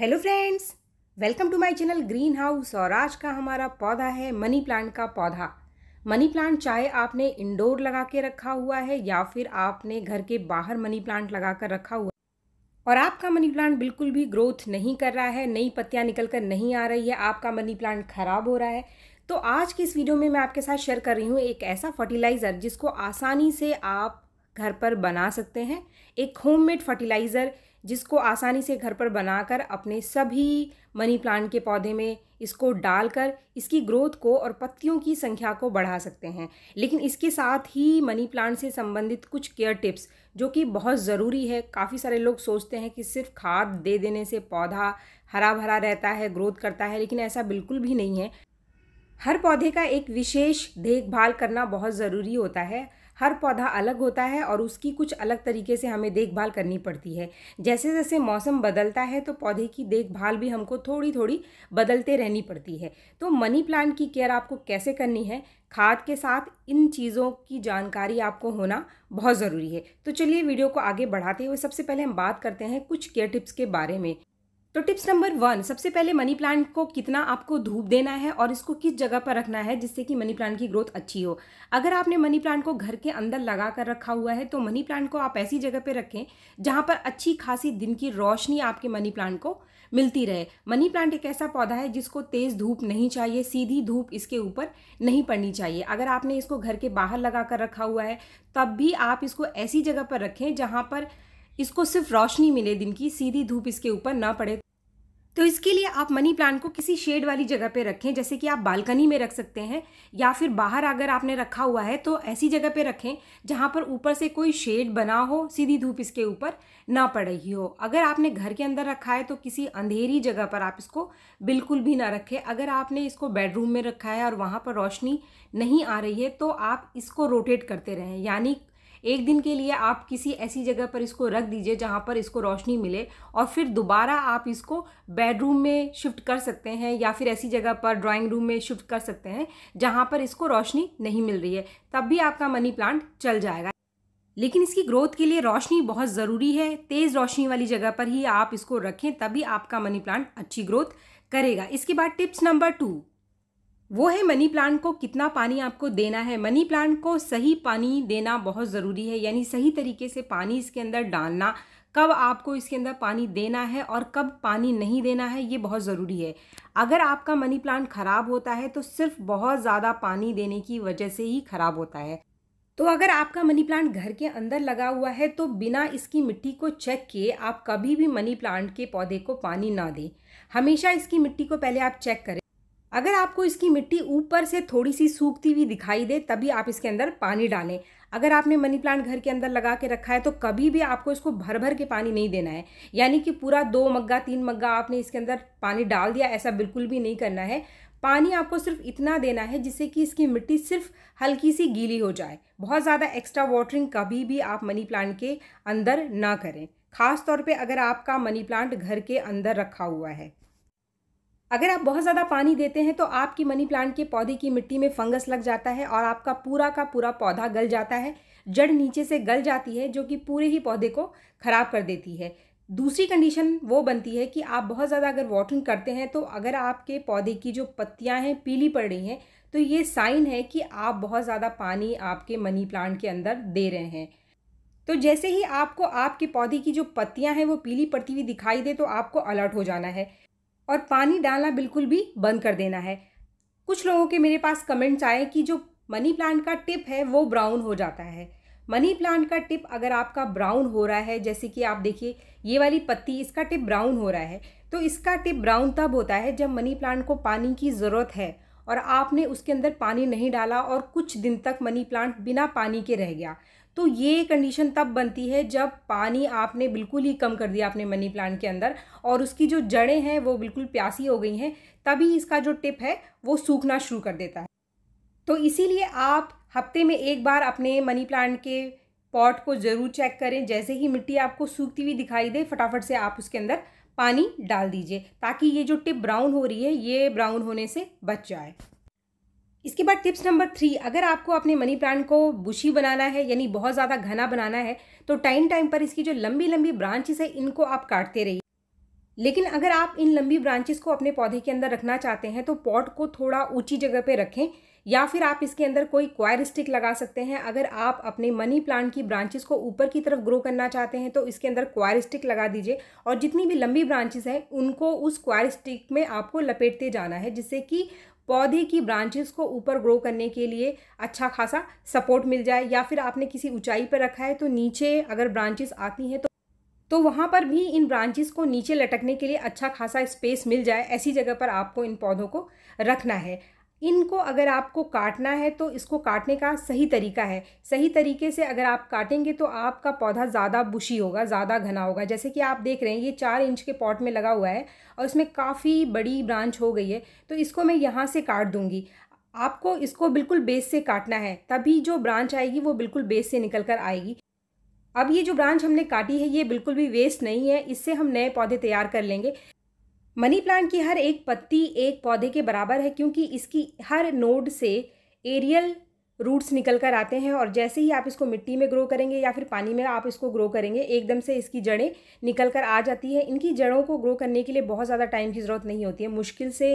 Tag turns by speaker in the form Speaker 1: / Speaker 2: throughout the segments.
Speaker 1: hello friends welcome to my channel green house और आज का हमारा पौधा है मनी प्लांट का पौधा मनी प्लांट चाहे आपने इंडोर लगा के रखा हुआ है या फिर आपने घर के बाहर मनी प्लांट लगा कर रखा हुआ और आपका मनी प्लांट बिल्कुल भी ग्रोथ नहीं कर रहा है नई पत्तियाँ निकल कर नहीं आ रही है आपका मनी प्लांट खराब हो रहा है तो आज की इस वीडियो में मैं आपके साथ शेयर कर रही हूँ एक ऐसा फर्टिलाइज़र जिसको आसानी से आप घर पर बना सकते हैं एक होममेड फर्टिलाइज़र जिसको आसानी से घर पर बनाकर अपने सभी मनी प्लांट के पौधे में इसको डालकर इसकी ग्रोथ को और पत्तियों की संख्या को बढ़ा सकते हैं लेकिन इसके साथ ही मनी प्लांट से संबंधित कुछ केयर टिप्स जो कि बहुत ज़रूरी है काफ़ी सारे लोग सोचते हैं कि सिर्फ खाद दे देने से पौधा हरा भरा रहता है ग्रोथ करता है लेकिन ऐसा बिल्कुल भी नहीं है हर पौधे का एक विशेष देखभाल करना बहुत ज़रूरी होता है हर पौधा अलग होता है और उसकी कुछ अलग तरीके से हमें देखभाल करनी पड़ती है जैसे जैसे मौसम बदलता है तो पौधे की देखभाल भी हमको थोड़ी थोड़ी बदलते रहनी पड़ती है तो मनी प्लांट की केयर आपको कैसे करनी है खाद के साथ इन चीज़ों की जानकारी आपको होना बहुत ज़रूरी है तो चलिए वीडियो को आगे बढ़ाते हुए सबसे पहले हम बात करते हैं कुछ केयर टिप्स के बारे में तो टिप्स नंबर वन सबसे पहले मनी प्लांट को कितना आपको धूप देना है और इसको किस जगह पर रखना है जिससे कि मनी प्लांट की ग्रोथ अच्छी हो अगर आपने मनी प्लांट को घर के अंदर लगा कर रखा हुआ है तो मनी प्लांट को आप ऐसी जगह पर रखें जहाँ पर अच्छी खासी दिन की रोशनी आपके मनी प्लांट को मिलती रहे मनी प्लांट एक ऐसा पौधा है जिसको तेज़ धूप नहीं चाहिए सीधी धूप इसके ऊपर नहीं पड़नी चाहिए अगर आपने इसको घर के बाहर लगा कर रखा हुआ है तब भी आप इसको ऐसी जगह पर रखें जहाँ पर इसको सिर्फ रोशनी मिले दिन की सीधी धूप इसके ऊपर ना पड़े तो इसके लिए आप मनी प्लांट को किसी शेड वाली जगह पे रखें जैसे कि आप बालकनी में रख सकते हैं या फिर बाहर अगर आपने रखा हुआ है तो ऐसी जगह पे रखें जहाँ पर ऊपर से कोई शेड बना हो सीधी धूप इसके ऊपर ना पड़ रही हो अगर आपने घर के अंदर रखा है तो किसी अंधेरी जगह पर आप इसको बिल्कुल भी ना रखें अगर आपने इसको बेडरूम में रखा है और वहाँ पर रोशनी नहीं आ रही है तो आप इसको रोटेट करते रहें यानी एक दिन के लिए आप किसी ऐसी जगह पर इसको रख दीजिए जहाँ पर इसको रोशनी मिले और फिर दोबारा आप इसको बेडरूम में शिफ्ट कर सकते हैं या फिर ऐसी जगह पर ड्राइंग रूम में शिफ्ट कर सकते हैं जहाँ पर इसको रोशनी नहीं मिल रही है तब भी आपका मनी प्लांट चल जाएगा लेकिन इसकी ग्रोथ के लिए रोशनी बहुत ज़रूरी है तेज़ रोशनी वाली जगह पर ही आप इसको रखें तभी आपका मनी प्लांट अच्छी ग्रोथ करेगा इसके बाद टिप्स नंबर टू वो है मनी प्लांट को कितना पानी आपको देना है मनी प्लांट को सही पानी देना बहुत ज़रूरी है यानी सही तरीके से पानी इसके अंदर डालना कब आपको इसके अंदर पानी देना है और कब पानी नहीं देना है ये बहुत ज़रूरी है अगर आपका मनी प्लांट ख़राब होता है तो सिर्फ बहुत ज़्यादा पानी देने की वजह से ही ख़राब होता है तो अगर आपका मनी प्लांट घर के अंदर लगा हुआ है तो बिना इसकी मिट्टी को चेक किए आप कभी भी मनी प्लांट के पौधे को पानी ना दें हमेशा इसकी मिट्टी को पहले आप चेक करें अगर आपको इसकी मिट्टी ऊपर से थोड़ी सी सूखती हुई दिखाई दे तभी आप इसके अंदर पानी डालें अगर आपने मनी प्लांट घर के अंदर लगा के रखा है तो कभी भी आपको इसको भर भर के पानी नहीं देना है यानी कि पूरा दो मग्गा तीन मग्गा आपने इसके अंदर पानी डाल दिया ऐसा बिल्कुल भी नहीं करना है पानी आपको सिर्फ इतना देना है जिससे कि इसकी मिट्टी सिर्फ हल्की सी गीली हो जाए बहुत ज़्यादा एक्स्ट्रा वाटरिंग कभी भी आप मनी प्लांट के अंदर ना करें खास तौर पे अगर आपका मनी प्लांट घर के अंदर रखा हुआ है अगर आप बहुत ज़्यादा पानी देते हैं तो आपकी मनी प्लांट के पौधे की मिट्टी में फंगस लग जाता है और आपका पूरा का पूरा पौधा गल जाता है जड़ नीचे से गल जाती है जो कि पूरे ही पौधे को ख़राब कर देती है दूसरी कंडीशन वो बनती है कि आप बहुत ज़्यादा अगर वाटरिंग करते हैं तो अगर आपके पौधे की जो पत्तियाँ हैं पीली पड़ रही हैं तो ये साइन है कि आप बहुत ज़्यादा पानी आपके मनी प्लांट के अंदर दे रहे हैं तो जैसे ही आपको आपके पौधे की जो पत्तियां हैं वो पीली पड़ती हुई दिखाई दे तो आपको अलर्ट हो जाना है और पानी डालना बिल्कुल भी बंद कर देना है कुछ लोगों के मेरे पास कमेंट्स आए कि जो मनी प्लांट का टिप है वो ब्राउन हो जाता है मनी प्लांट का टिप अगर आपका ब्राउन हो रहा है जैसे कि आप देखिए ये वाली पत्ती इसका टिप ब्राउन हो रहा है तो इसका टिप ब्राउन तब होता है जब मनी प्लांट को पानी की ज़रूरत है और आपने उसके अंदर पानी नहीं डाला और कुछ दिन तक मनी प्लांट बिना पानी के रह गया तो ये कंडीशन तब बनती है जब पानी आपने बिल्कुल ही कम कर दिया अपने मनी प्लांट के अंदर और उसकी जो जड़ें हैं वो बिल्कुल प्यासी हो गई हैं तभी इसका जो टिप है वो सूखना शुरू कर देता है तो इसीलिए आप हफ्ते में एक बार अपने मनी प्लांट के पॉट को ज़रूर चेक करें जैसे ही मिट्टी आपको सूखती हुई दिखाई दे फटाफट से आप उसके अंदर पानी डाल दीजिए ताकि ये जो टिप ब्राउन हो रही है ये ब्राउन होने से बच जाए इसके बाद टिप्स नंबर थ्री अगर आपको अपने मनी प्लांट को बुशी बनाना है यानी बहुत ज़्यादा घना बनाना है तो टाइम टाइम पर इसकी जो लंबी लंबी ब्रांचेस है इनको आप काटते रहिए लेकिन अगर आप इन लंबी ब्रांचेस को अपने पौधे के अंदर रखना चाहते हैं तो पॉट को थोड़ा ऊंची जगह पे रखें या फिर आप इसके अंदर कोई क्वायर स्टिक लगा सकते हैं अगर आप अपने मनी प्लांट की ब्रांचेस को ऊपर की तरफ ग्रो करना चाहते हैं तो इसके अंदर क्वायर स्टिक लगा दीजिए और जितनी भी लंबी ब्रांचेस हैं उनको उस क्वायर स्टिक में आपको लपेटते जाना है जिससे कि पौधे की ब्रांचेस को ऊपर ग्रो करने के लिए अच्छा खासा सपोर्ट मिल जाए या फिर आपने किसी ऊंचाई पर रखा है तो नीचे अगर ब्रांचेस आती हैं तो तो वहाँ पर भी इन ब्रांचेस को नीचे लटकने के लिए अच्छा खासा स्पेस मिल जाए ऐसी जगह पर आपको इन पौधों को रखना है इनको अगर आपको काटना है तो इसको काटने का सही तरीका है सही तरीके से अगर आप काटेंगे तो आपका पौधा ज़्यादा बुशी होगा ज़्यादा घना होगा जैसे कि आप देख रहे हैं ये चार इंच के पॉट में लगा हुआ है और इसमें काफ़ी बड़ी ब्रांच हो गई है तो इसको मैं यहाँ से काट दूँगी आपको इसको बिल्कुल बेस से काटना है तभी जो ब्रांच आएगी वो बिल्कुल बेस से निकल कर आएगी अब ये जो ब्रांच हमने काटी है ये बिल्कुल भी वेस्ट नहीं है इससे हम नए पौधे तैयार कर लेंगे मनी प्लांट की हर एक पत्ती एक पौधे के बराबर है क्योंकि इसकी हर नोड से एरियल रूट्स निकल कर आते हैं और जैसे ही आप इसको मिट्टी में ग्रो करेंगे या फिर पानी में आप इसको ग्रो करेंगे एकदम से इसकी जड़ें निकल कर आ जाती है इनकी जड़ों को ग्रो करने के लिए बहुत ज़्यादा टाइम की ज़रूरत नहीं होती है मुश्किल से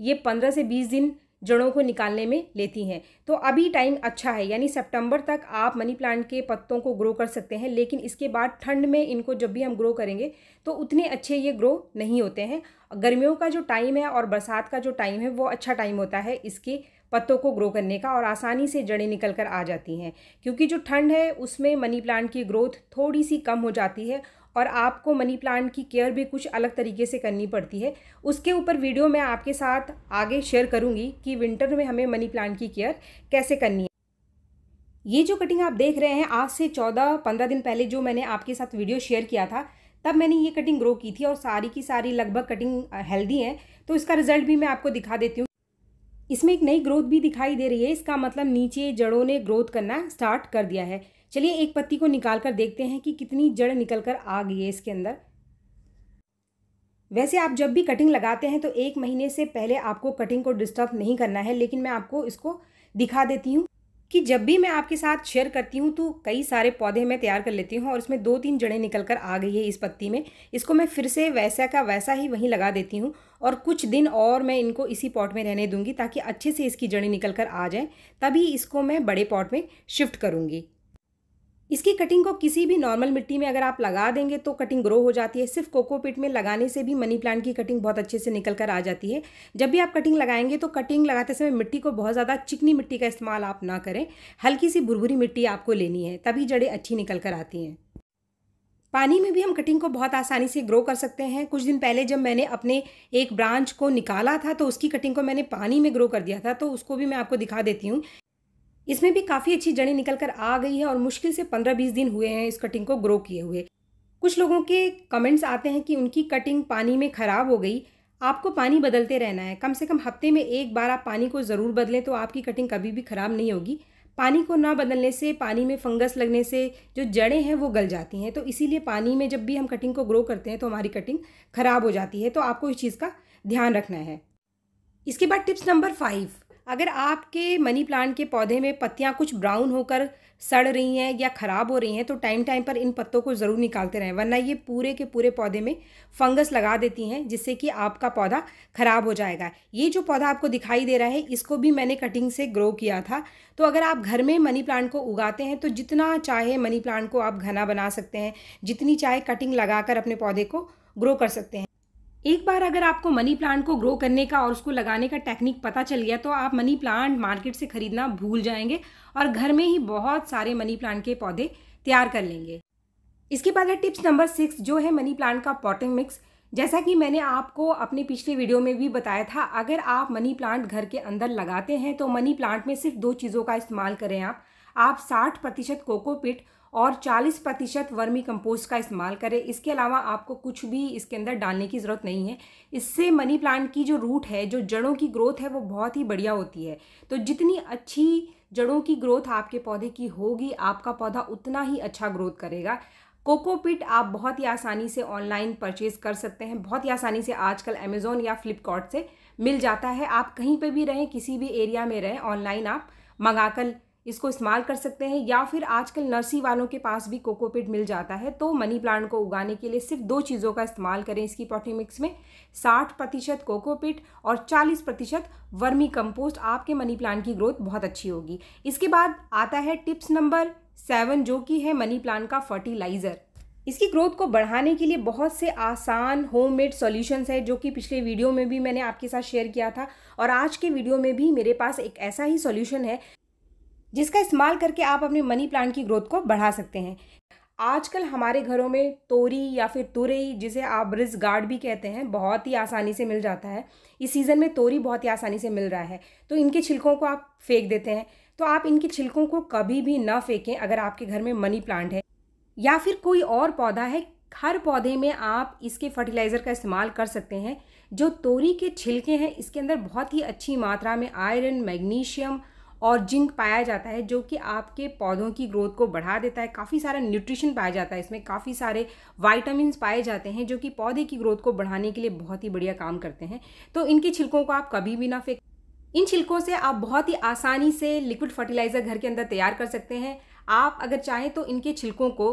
Speaker 1: ये पंद्रह से बीस दिन जड़ों को निकालने में लेती हैं तो अभी टाइम अच्छा है यानी सितंबर तक आप मनी प्लांट के पत्तों को ग्रो कर सकते हैं लेकिन इसके बाद ठंड में इनको जब भी हम ग्रो करेंगे तो उतने अच्छे ये ग्रो नहीं होते हैं गर्मियों का जो टाइम है और बरसात का जो टाइम है वो अच्छा टाइम होता है इसके पत्तों को ग्रो करने का और आसानी से जड़ें निकल कर आ जाती हैं क्योंकि जो ठंड है उसमें मनी प्लांट की ग्रोथ थोड़ी सी कम हो जाती है और आपको मनी प्लांट की केयर भी कुछ अलग तरीके से करनी पड़ती है उसके ऊपर वीडियो मैं आपके साथ आगे शेयर करूँगी कि विंटर में हमें मनी प्लांट की केयर कैसे करनी है ये जो कटिंग आप देख रहे हैं आज से चौदह पंद्रह दिन पहले जो मैंने आपके साथ वीडियो शेयर किया था तब मैंने ये कटिंग ग्रो की थी और सारी की सारी लगभग कटिंग हेल्दी है तो इसका रिजल्ट भी मैं आपको दिखा देती हूँ इसमें एक नई ग्रोथ भी दिखाई दे रही है इसका मतलब नीचे जड़ों ने ग्रोथ करना स्टार्ट कर दिया है चलिए एक पत्ती को निकाल कर देखते हैं कि कितनी जड़ निकल कर आ गई है इसके अंदर वैसे आप जब भी कटिंग लगाते हैं तो एक महीने से पहले आपको कटिंग को डिस्टर्ब नहीं करना है लेकिन मैं आपको इसको दिखा देती हूँ कि जब भी मैं आपके साथ शेयर करती हूँ तो कई सारे पौधे मैं तैयार कर लेती हूँ और इसमें दो तीन जड़ें निकल कर आ गई है इस पत्ती में इसको मैं फिर से वैसा का वैसा ही वहीं लगा देती हूँ और कुछ दिन और मैं इनको इसी पॉट में रहने दूँगी ताकि अच्छे से इसकी जड़ें निकल कर आ जाएँ तभी इसको मैं बड़े पॉट में शिफ्ट करूँगी इसकी कटिंग को किसी भी नॉर्मल मिट्टी में अगर आप लगा देंगे तो कटिंग ग्रो हो जाती है सिर्फ कोकोपिट में लगाने से भी मनी प्लांट की कटिंग बहुत अच्छे से निकल कर आ जाती है जब भी आप कटिंग लगाएंगे तो कटिंग लगाते समय मिट्टी को बहुत ज़्यादा चिकनी मिट्टी का इस्तेमाल आप ना करें हल्की सी भुरभुरी मिट्टी आपको लेनी है तभी जड़ें अच्छी निकल कर आती हैं पानी में भी हम कटिंग को बहुत आसानी से ग्रो कर सकते हैं कुछ दिन पहले जब मैंने अपने एक ब्रांच को निकाला था तो उसकी कटिंग को मैंने पानी में ग्रो कर दिया था तो उसको भी मैं आपको दिखा देती हूँ इसमें भी काफ़ी अच्छी जड़ें निकल कर आ गई है और मुश्किल से पंद्रह बीस दिन हुए हैं इस कटिंग को ग्रो किए हुए कुछ लोगों के कमेंट्स आते हैं कि उनकी कटिंग पानी में ख़राब हो गई आपको पानी बदलते रहना है कम से कम हफ्ते में एक बार आप पानी को ज़रूर बदलें तो आपकी कटिंग कभी भी ख़राब नहीं होगी पानी को ना बदलने से पानी में फंगस लगने से जो जड़ें हैं वो गल जाती हैं तो इसीलिए पानी में जब भी हम कटिंग को ग्रो करते हैं तो हमारी कटिंग ख़राब हो जाती है तो आपको इस चीज़ का ध्यान रखना है इसके बाद टिप्स नंबर फाइव अगर आपके मनी प्लांट के पौधे में पत्तियाँ कुछ ब्राउन होकर सड़ रही हैं या ख़राब हो रही हैं तो टाइम टाइम पर इन पत्तों को ज़रूर निकालते रहें वरना ये पूरे के पूरे पौधे में फंगस लगा देती हैं जिससे कि आपका पौधा ख़राब हो जाएगा ये जो पौधा आपको दिखाई दे रहा है इसको भी मैंने कटिंग से ग्रो किया था तो अगर आप घर में मनी प्लांट को उगाते हैं तो जितना चाहे मनी प्लांट को आप घना बना सकते हैं जितनी चाहे कटिंग लगा अपने पौधे को ग्रो कर सकते हैं एक बार अगर आपको मनी प्लांट को ग्रो करने का और उसको लगाने का टेक्निक पता चल गया तो आप मनी प्लांट मार्केट से ख़रीदना भूल जाएंगे और घर में ही बहुत सारे मनी प्लांट के पौधे तैयार कर लेंगे इसके बाद है टिप्स नंबर सिक्स जो है मनी प्लांट का पॉटिंग मिक्स जैसा कि मैंने आपको अपने पिछले वीडियो में भी बताया था अगर आप मनी प्लांट घर के अंदर लगाते हैं तो मनी प्लांट में सिर्फ दो चीज़ों का इस्तेमाल करें आप आप 60 प्रतिशत कोकोपिट और 40 प्रतिशत वर्मी कंपोस्ट का इस्तेमाल करें इसके अलावा आपको कुछ भी इसके अंदर डालने की ज़रूरत नहीं है इससे मनी प्लांट की जो रूट है जो जड़ों की ग्रोथ है वो बहुत ही बढ़िया होती है तो जितनी अच्छी जड़ों की ग्रोथ आपके पौधे की होगी आपका पौधा उतना ही अच्छा ग्रोथ करेगा कोकोपिट आप बहुत ही आसानी से ऑनलाइन परचेज कर सकते हैं बहुत ही आसानी से आजकल अमेज़ोन या फ्लिपकार्ट से मिल जाता है आप कहीं पे भी रहें किसी भी एरिया में रहें ऑनलाइन आप मंगा कर इसको इस्तेमाल कर सकते हैं या फिर आजकल नर्सी वालों के पास भी कोकोपिट मिल जाता है तो मनी प्लांट को उगाने के लिए सिर्फ दो चीज़ों का इस्तेमाल करें इसकी पॉटी मिक्स में 60 प्रतिशत कोकोपिट और 40 प्रतिशत वर्मी कंपोस्ट आपके मनी प्लांट की ग्रोथ बहुत अच्छी होगी इसके बाद आता है टिप्स नंबर सेवन जो कि है मनी प्लांट का फर्टिलाइज़र इसकी ग्रोथ को बढ़ाने के लिए बहुत से आसान होम मेड सोल्यूशंस है जो कि पिछले वीडियो में भी मैंने आपके साथ शेयर किया था और आज के वीडियो में भी मेरे पास एक ऐसा ही सॉल्यूशन है जिसका इस्तेमाल करके आप अपने मनी प्लांट की ग्रोथ को बढ़ा सकते हैं आजकल हमारे घरों में तोरी या फिर तुरई जिसे आप रिज गार्ड भी कहते हैं बहुत ही आसानी से मिल जाता है इस सीज़न में तोरी बहुत ही आसानी से मिल रहा है तो इनके छिलकों को आप फेंक देते हैं तो आप इनके छिलकों को कभी भी ना फेंकें अगर आपके घर में मनी प्लांट है या फिर कोई और पौधा है हर पौधे में आप इसके फर्टिलाइज़र का इस्तेमाल कर सकते हैं जो तोरी के छिलके हैं इसके अंदर बहुत ही अच्छी मात्रा में आयरन मैग्नीशियम और जिंक पाया जाता है जो कि आपके पौधों की ग्रोथ को बढ़ा देता है काफ़ी सारा न्यूट्रिशन पाया जाता है इसमें काफ़ी सारे वाइटामिन पाए जाते हैं जो कि पौधे की ग्रोथ को बढ़ाने के लिए बहुत ही बढ़िया काम करते हैं तो इनके छिलकों को आप कभी भी ना फेंक इन छिलकों से आप बहुत ही आसानी से लिक्विड फर्टिलाइज़र घर के अंदर तैयार कर सकते हैं आप अगर चाहें तो इनके छिलकों को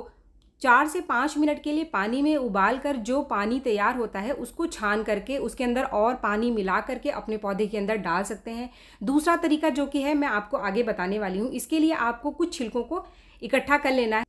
Speaker 1: चार से पाँच मिनट के लिए पानी में उबाल कर जो पानी तैयार होता है उसको छान करके उसके अंदर और पानी मिला करके अपने पौधे के अंदर डाल सकते हैं दूसरा तरीका जो कि है मैं आपको आगे बताने वाली हूँ इसके लिए आपको कुछ छिलकों को इकट्ठा कर लेना है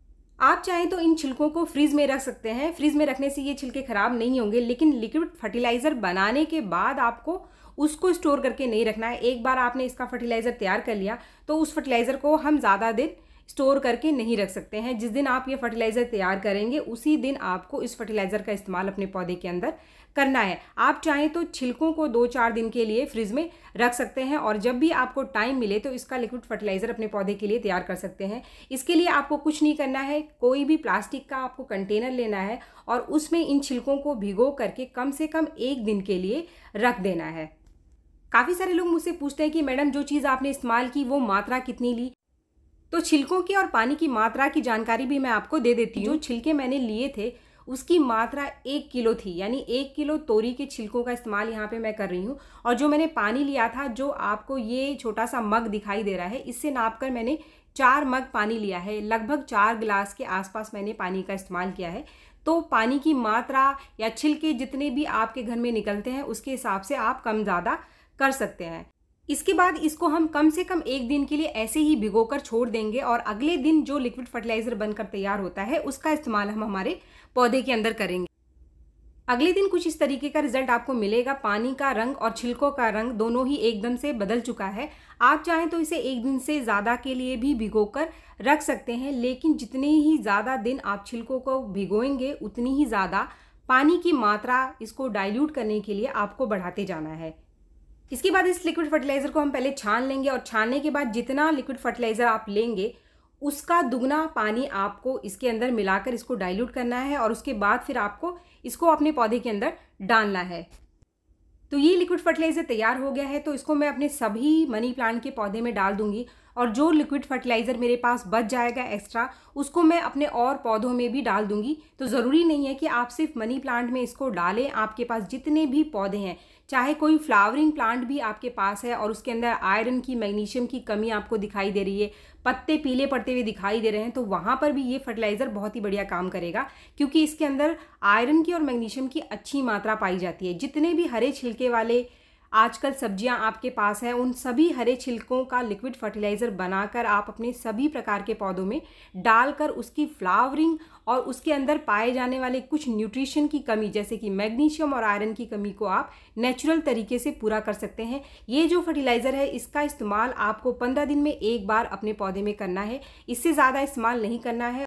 Speaker 1: आप चाहें तो इन छिलकों को फ्रिज में रख सकते हैं फ्रिज में रखने से ये छिलके ख़राब नहीं होंगे लेकिन लिक्विड फर्टिलाइज़र बनाने के बाद आपको उसको स्टोर करके नहीं रखना है एक बार आपने इसका फर्टिलाइज़र तैयार कर लिया तो उस फर्टिलाइज़र को हम ज़्यादा दिन स्टोर करके नहीं रख सकते हैं जिस दिन आप ये फर्टिलाइज़र तैयार करेंगे उसी दिन आपको इस फर्टिलाइज़र का इस्तेमाल अपने पौधे के अंदर करना है आप चाहें तो छिलकों को दो चार दिन के लिए फ्रिज में रख सकते हैं और जब भी आपको टाइम मिले तो इसका लिक्विड फर्टिलाइज़र अपने पौधे के लिए तैयार कर सकते हैं इसके लिए आपको कुछ नहीं करना है कोई भी प्लास्टिक का आपको कंटेनर लेना है और उसमें इन छिलकों को भिगो करके कम से कम एक दिन के लिए रख देना है काफ़ी सारे लोग मुझसे पूछते हैं कि मैडम जो चीज़ आपने इस्तेमाल की वो मात्रा कितनी ली तो छिलकों की और पानी की मात्रा की जानकारी भी मैं आपको दे देती हूँ जो छिलके मैंने लिए थे उसकी मात्रा एक किलो थी यानी एक किलो तोरी के छिलकों का इस्तेमाल यहाँ पे मैं कर रही हूँ और जो मैंने पानी लिया था जो आपको ये छोटा सा मग दिखाई दे रहा है इससे नाप कर मैंने चार मग पानी लिया है लगभग चार गिलास के आसपास मैंने पानी का इस्तेमाल किया है तो पानी की मात्रा या छिलके जितने भी आपके घर में निकलते हैं उसके हिसाब से आप कम ज़्यादा कर सकते हैं इसके बाद इसको हम कम से कम एक दिन के लिए ऐसे ही भिगोकर छोड़ देंगे और अगले दिन जो लिक्विड फर्टिलाइजर बनकर तैयार होता है उसका इस्तेमाल हम हमारे पौधे के अंदर करेंगे अगले दिन कुछ इस तरीके का रिजल्ट आपको मिलेगा पानी का रंग और छिलकों का रंग दोनों ही एकदम से बदल चुका है आप चाहें तो इसे एक दिन से ज़्यादा के लिए भी भिगोकर रख सकते हैं लेकिन जितने ही ज़्यादा दिन आप छिलकों को भिगोएंगे उतनी ही ज़्यादा पानी की मात्रा इसको डाइल्यूट करने के लिए आपको बढ़ाते जाना है इसके बाद इस लिक्विड फर्टिलाइज़र को हम पहले छान लेंगे और छानने के बाद जितना लिक्विड फर्टिलाइज़र आप लेंगे उसका दुगना पानी आपको इसके अंदर मिलाकर इसको डाइल्यूट करना है और उसके बाद फिर आपको इसको अपने पौधे के अंदर डालना है तो ये लिक्विड फर्टिलाइज़र तैयार हो गया है तो इसको मैं अपने सभी मनी प्लांट के पौधे में डाल दूंगी और जो लिक्विड फर्टिलाइज़र मेरे पास बच जाएगा एक्स्ट्रा उसको मैं अपने और पौधों में भी डाल दूंगी तो ज़रूरी नहीं है कि आप सिर्फ मनी प्लांट में इसको डालें आपके पास जितने भी पौधे हैं चाहे कोई फ्लावरिंग प्लांट भी आपके पास है और उसके अंदर आयरन की मैग्नीशियम की कमी आपको दिखाई दे रही है पत्ते पीले पड़ते हुए दिखाई दे रहे हैं तो वहाँ पर भी ये फर्टिलाइज़र बहुत ही बढ़िया काम करेगा क्योंकि इसके अंदर आयरन की और मैग्नीशियम की अच्छी मात्रा पाई जाती है जितने भी हरे छिलके वाले आजकल सब्जियां आपके पास हैं उन सभी हरे छिलकों का लिक्विड फर्टिलाइज़र बनाकर आप अपने सभी प्रकार के पौधों में डालकर उसकी फ्लावरिंग और उसके अंदर पाए जाने वाले कुछ न्यूट्रिशन की कमी जैसे कि मैग्नीशियम और आयरन की कमी को आप नेचुरल तरीके से पूरा कर सकते हैं ये जो फर्टिलाइज़र है इसका इस्तेमाल आपको पंद्रह दिन में एक बार अपने पौधे में करना है इससे ज़्यादा इस्तेमाल नहीं करना है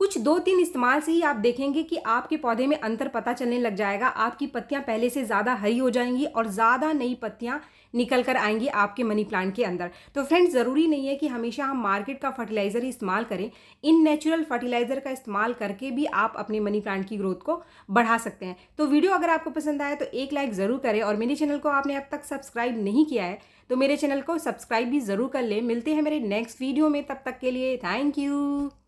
Speaker 1: कुछ दो तीन इस्तेमाल से ही आप देखेंगे कि आपके पौधे में अंतर पता चलने लग जाएगा आपकी पत्तियां पहले से ज़्यादा हरी हो जाएंगी और ज़्यादा नई पत्तियां निकल कर आएंगी आपके मनी प्लांट के अंदर तो फ्रेंड्स ज़रूरी नहीं है कि हमेशा हम मार्केट का फर्टिलाइज़र ही इस्तेमाल करें इन नेचुरल फर्टिलाइज़र का इस्तेमाल करके भी आप अपने मनी प्लांट की ग्रोथ को बढ़ा सकते हैं तो वीडियो अगर आपको पसंद आए तो एक लाइक ज़रूर करें और मेरे चैनल को आपने अब तक सब्सक्राइब नहीं किया है तो मेरे चैनल को सब्सक्राइब भी ज़रूर कर लें मिलते हैं मेरे नेक्स्ट वीडियो में तब तक के लिए थैंक यू